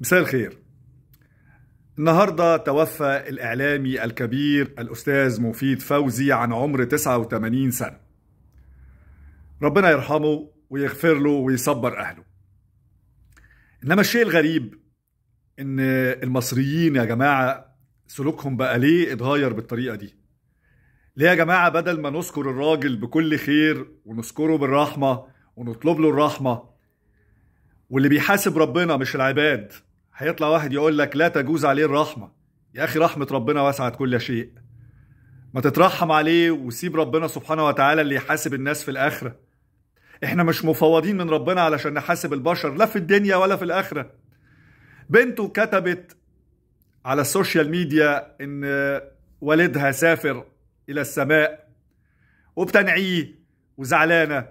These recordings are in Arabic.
مساء الخير النهارده توفى الإعلامي الكبير الأستاذ مفيد فوزي عن عمر 89 سنة ربنا يرحمه ويغفر له ويصبر أهله إنما الشيء الغريب إن المصريين يا جماعة سلوكهم بقى ليه اتغير بالطريقة دي ليه يا جماعة بدل ما نذكر الراجل بكل خير ونذكره بالرحمة ونطلب له الرحمة واللي بيحاسب ربنا مش العباد هيطلع واحد يقول لك لا تجوز عليه الرحمة يا أخي رحمة ربنا وسعت كل شيء ما تترحم عليه وسيب ربنا سبحانه وتعالى اللي يحاسب الناس في الآخرة احنا مش مفوضين من ربنا علشان نحاسب البشر لا في الدنيا ولا في الآخرة بنته كتبت على السوشيال ميديا ان والدها سافر الى السماء وبتنعيه وزعلانه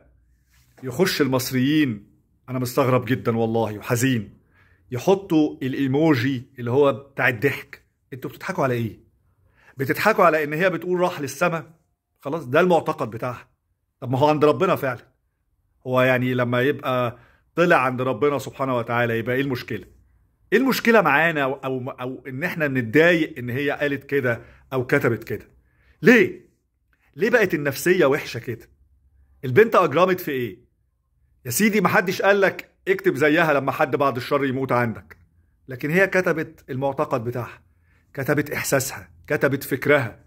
يخش المصريين انا مستغرب جدا والله وحزين يحطوا الايموجي اللي هو بتاع الضحك انتوا بتضحكوا على ايه بتضحكوا على ان هي بتقول راح للسماء خلاص ده المعتقد بتاعها طب ما هو عند ربنا فعلا هو يعني لما يبقى طلع عند ربنا سبحانه وتعالى يبقى ايه المشكله ايه المشكله معانا او او, أو ان احنا بنتضايق ان هي قالت كده او كتبت كده ليه ليه بقت النفسيه وحشه كده البنت اجرمت في ايه يا سيدي محدش قال لك اكتب زيها لما حد بعد الشر يموت عندك لكن هي كتبت المعتقد بتاعها كتبت احساسها كتبت فكرها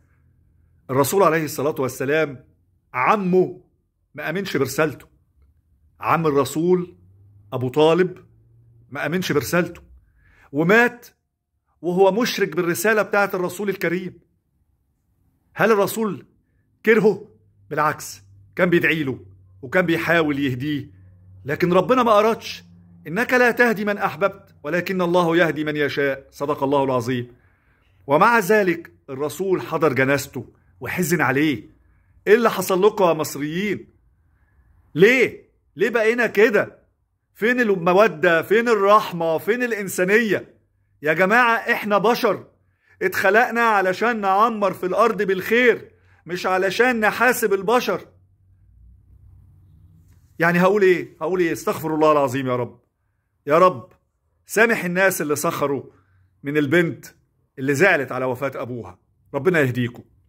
الرسول عليه الصلاه والسلام عمه ما امنش برسالته عم الرسول ابو طالب ما امنش برسالته ومات وهو مشرك بالرساله بتاعه الرسول الكريم هل الرسول كرهه بالعكس كان بيدعي له وكان بيحاول يهديه لكن ربنا ما أردش إنك لا تهدي من أحببت ولكن الله يهدي من يشاء صدق الله العظيم ومع ذلك الرسول حضر جنازته وحزن عليه إيه اللي حصل لكم يا مصريين ليه ليه بقينا كده فين المودة فين الرحمة فين الإنسانية يا جماعة إحنا بشر اتخلقنا علشان نعمر في الأرض بالخير مش علشان نحاسب البشر يعني هقول ايه هقول ايه استغفر الله العظيم يا رب يا رب سامح الناس اللي سخروا من البنت اللي زعلت على وفاة ابوها ربنا يهديكم